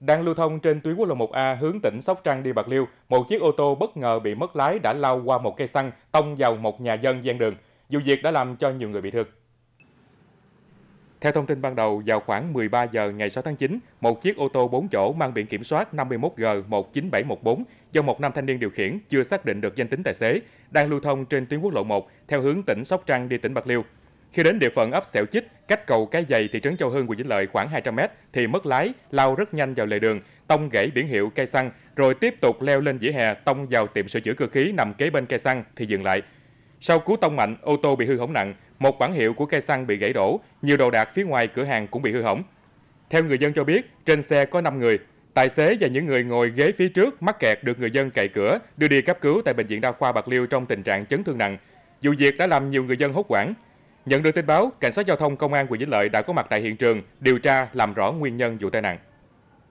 Đang lưu thông trên tuyến quốc lộ 1A hướng tỉnh Sóc Trăng đi Bạc Liêu, một chiếc ô tô bất ngờ bị mất lái đã lao qua một cây xăng, tông vào một nhà dân gian đường. Vụ việc đã làm cho nhiều người bị thương. Theo thông tin ban đầu, vào khoảng 13 giờ ngày 6 tháng 9, một chiếc ô tô 4 chỗ mang biển kiểm soát 51G19714 do một nam thanh niên điều khiển chưa xác định được danh tính tài xế, đang lưu thông trên tuyến quốc lộ 1 theo hướng tỉnh Sóc Trăng đi tỉnh Bạc Liêu. Khi đến địa phận ấp xẻo Chích, cách cầu Cái Dày thị trấn Châu Hưng của Vĩnh Lợi khoảng 200m thì mất lái, lao rất nhanh vào lề đường, tông gãy biển hiệu cây xăng, rồi tiếp tục leo lên dĩa hè tông vào tiệm sửa chữa cơ khí nằm kế bên cây xăng thì dừng lại. Sau cú tông mạnh, ô tô bị hư hỏng nặng, một bảng hiệu của cây xăng bị gãy đổ, nhiều đồ đạc phía ngoài cửa hàng cũng bị hư hỏng. Theo người dân cho biết, trên xe có 5 người, tài xế và những người ngồi ghế phía trước mắc kẹt được người dân cậy cửa đưa đi cấp cứu tại bệnh viện đa khoa Bạc Liêu trong tình trạng chấn thương nặng. Vụ việc đã làm nhiều người dân hốt hoảng, Nhận được tin báo, cảnh sát giao thông công an quận Vĩnh Lợi đã có mặt tại hiện trường điều tra làm rõ nguyên nhân vụ tai nạn.